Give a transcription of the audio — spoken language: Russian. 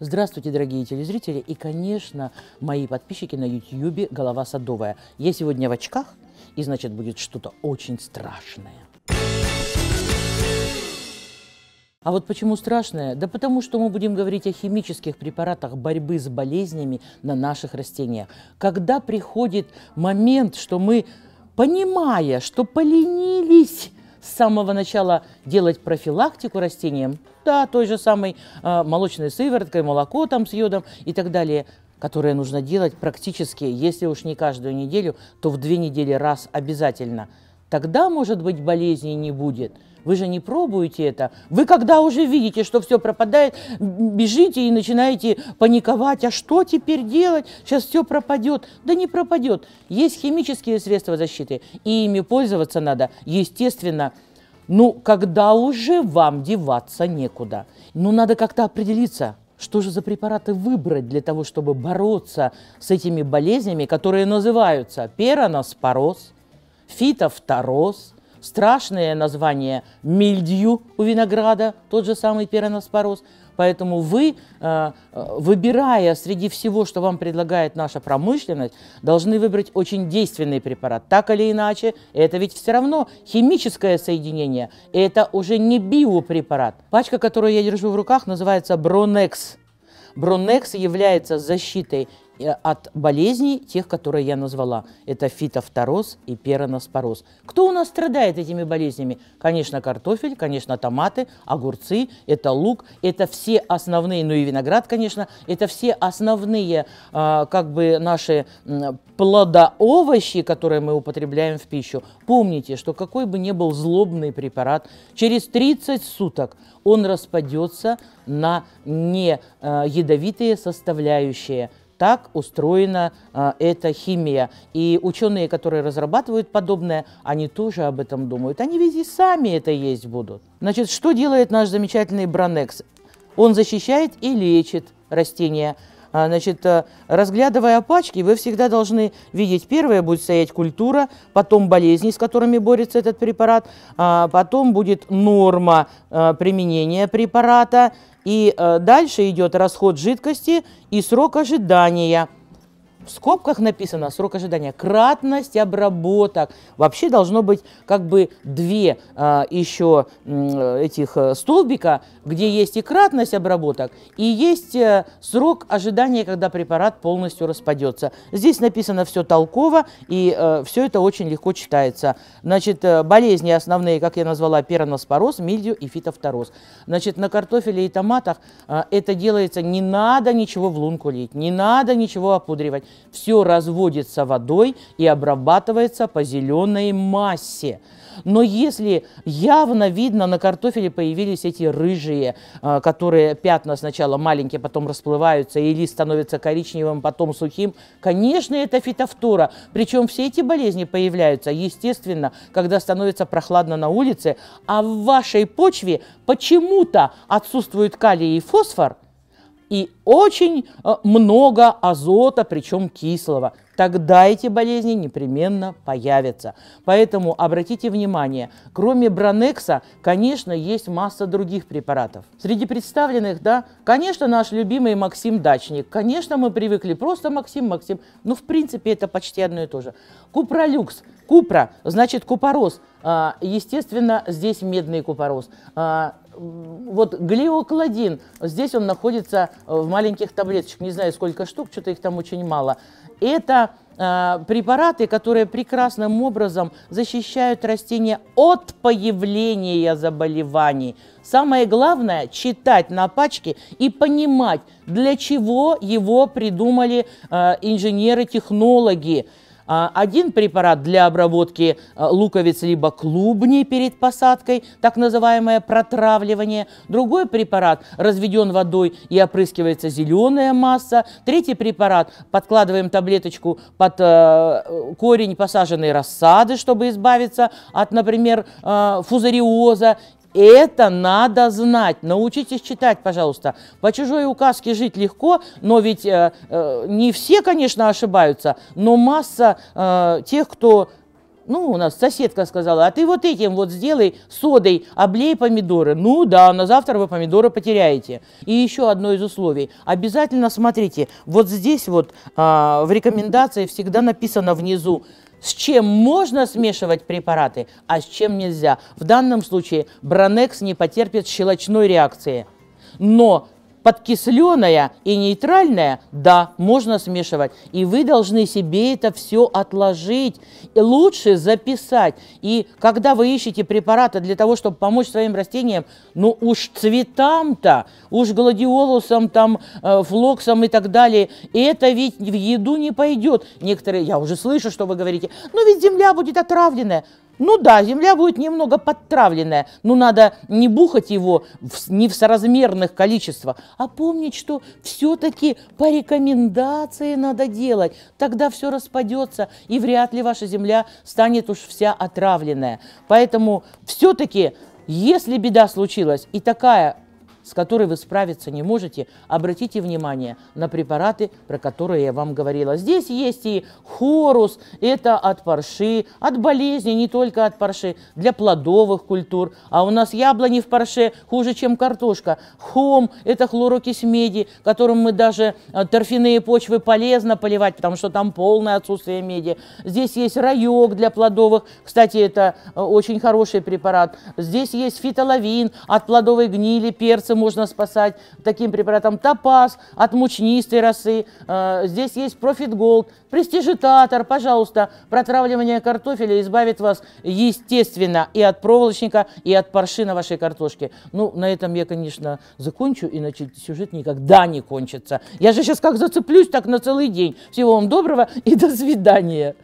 Здравствуйте, дорогие телезрители и, конечно, мои подписчики на YouTube «Голова садовая». Я сегодня в очках, и, значит, будет что-то очень страшное. А вот почему страшное? Да потому что мы будем говорить о химических препаратах борьбы с болезнями на наших растениях. Когда приходит момент, что мы, понимая, что поленились, с самого начала делать профилактику растениям, да, той же самой э, молочной сывороткой, молоко там с йодом и так далее, которое нужно делать практически, если уж не каждую неделю, то в две недели раз обязательно. Тогда, может быть, болезней не будет – вы же не пробуете это. Вы когда уже видите, что все пропадает, бежите и начинаете паниковать. А что теперь делать? Сейчас все пропадет. Да не пропадет. Есть химические средства защиты, и ими пользоваться надо, естественно. Ну, когда уже вам деваться некуда. Ну, надо как-то определиться, что же за препараты выбрать для того, чтобы бороться с этими болезнями, которые называются пероноспороз, фитофтороз – страшное название мильдью у винограда, тот же самый пероноспороз. Поэтому вы, э, э, выбирая среди всего, что вам предлагает наша промышленность, должны выбрать очень действенный препарат. Так или иначе, это ведь все равно химическое соединение, это уже не биопрепарат. Пачка, которую я держу в руках, называется «Бронекс». Бронекс является защитой Э, от болезней тех, которые я назвала. Это фитофтороз и пероноспороз. Кто у нас страдает этими болезнями? Конечно, картофель, конечно, томаты, огурцы, это лук, это все основные, ну и виноград, конечно, это все основные э, как бы наши плодоовощи, которые мы употребляем в пищу. Помните, что какой бы ни был злобный препарат, через 30 суток он распадется на не э, ядовитые составляющие – так устроена э, эта химия. И ученые, которые разрабатывают подобное, они тоже об этом думают. Они везде сами это есть будут. Значит, что делает наш замечательный Бронекс? Он защищает и лечит растения. А, значит, э, разглядывая пачки, вы всегда должны видеть, первое будет стоять культура, потом болезни, с которыми борется этот препарат, а, потом будет норма э, применения препарата, и э, дальше идет расход жидкости и срок ожидания – в скобках написано срок ожидания. Кратность обработок. Вообще должно быть как бы две а, еще этих э, столбика, где есть и кратность обработок, и есть э, срок ожидания, когда препарат полностью распадется. Здесь написано все толково, и э, все это очень легко читается. Значит, э, болезни основные, как я назвала, пероноспороз, мильдию и фитофтороз. Значит, на картофеле и томатах э, это делается, не надо ничего в лунку лить, не надо ничего опудривать. Все разводится водой и обрабатывается по зеленой массе. Но если явно видно, на картофеле появились эти рыжие, а, которые пятна сначала маленькие, потом расплываются, и становятся коричневым, потом сухим, конечно, это фитофтора. Причем все эти болезни появляются, естественно, когда становится прохладно на улице, а в вашей почве почему-то отсутствует калий и фосфор – и очень э, много азота, причем кислого. Тогда эти болезни непременно появятся. Поэтому обратите внимание, кроме Бронекса, конечно, есть масса других препаратов. Среди представленных, да, конечно, наш любимый Максим Дачник. Конечно, мы привыкли просто Максим, Максим. Ну, в принципе, это почти одно и то же. Купролюкс. Купра, значит, Купороз. А, естественно, здесь медный Купороз. А, вот глиокладин, здесь он находится э, в маленьких таблеточках, не знаю сколько штук, что-то их там очень мало. Это э, препараты, которые прекрасным образом защищают растения от появления заболеваний. Самое главное – читать на пачке и понимать, для чего его придумали э, инженеры-технологи. А, один препарат для обработки а, луковиц либо клубней перед посадкой, так называемое протравливание. Другой препарат разведен водой и опрыскивается зеленая масса. Третий препарат подкладываем таблеточку под э, корень посаженной рассады, чтобы избавиться от, например, э, фузариоза и это надо знать. Научитесь читать, пожалуйста. По чужой указке жить легко, но ведь э, э, не все, конечно, ошибаются, но масса э, тех, кто ну, у нас соседка сказала, а ты вот этим вот сделай содой, облей помидоры. Ну да, на завтра вы помидоры потеряете. И еще одно из условий. Обязательно смотрите, вот здесь вот а, в рекомендации всегда написано внизу, с чем можно смешивать препараты, а с чем нельзя. В данном случае Бронекс не потерпит щелочной реакции. Но подкисленное и нейтральное, да, можно смешивать. И вы должны себе это все отложить, и лучше записать. И когда вы ищете препараты для того, чтобы помочь своим растениям, ну уж цветам-то, уж гладиолусам, там, э, флоксам и так далее, это ведь в еду не пойдет. Некоторые, я уже слышу, что вы говорите, ну ведь земля будет отравленная. Ну да, земля будет немного подтравленная, но надо не бухать его в, не в соразмерных количествах, а помнить, что все-таки по рекомендации надо делать. Тогда все распадется, и вряд ли ваша земля станет уж вся отравленная. Поэтому все-таки, если беда случилась и такая с которой вы справиться не можете, обратите внимание на препараты, про которые я вам говорила. Здесь есть и хорус, это от парши, от болезни, не только от парши, для плодовых культур. А у нас яблони в парше хуже, чем картошка. Хом – это хлорокись меди, которым мы даже э, торфяные почвы полезно поливать, потому что там полное отсутствие меди. Здесь есть раек для плодовых, кстати, это э, очень хороший препарат. Здесь есть фитоловин от плодовой гнили, перца, можно спасать таким препаратом топаз от мучнистой росы. А, здесь есть профит голд, престижитатор, пожалуйста. Протравливание картофеля избавит вас, естественно, и от проволочника, и от парши на вашей картошке. Ну, на этом я, конечно, закончу, иначе сюжет никогда не кончится. Я же сейчас как зацеплюсь, так на целый день. Всего вам доброго и до свидания.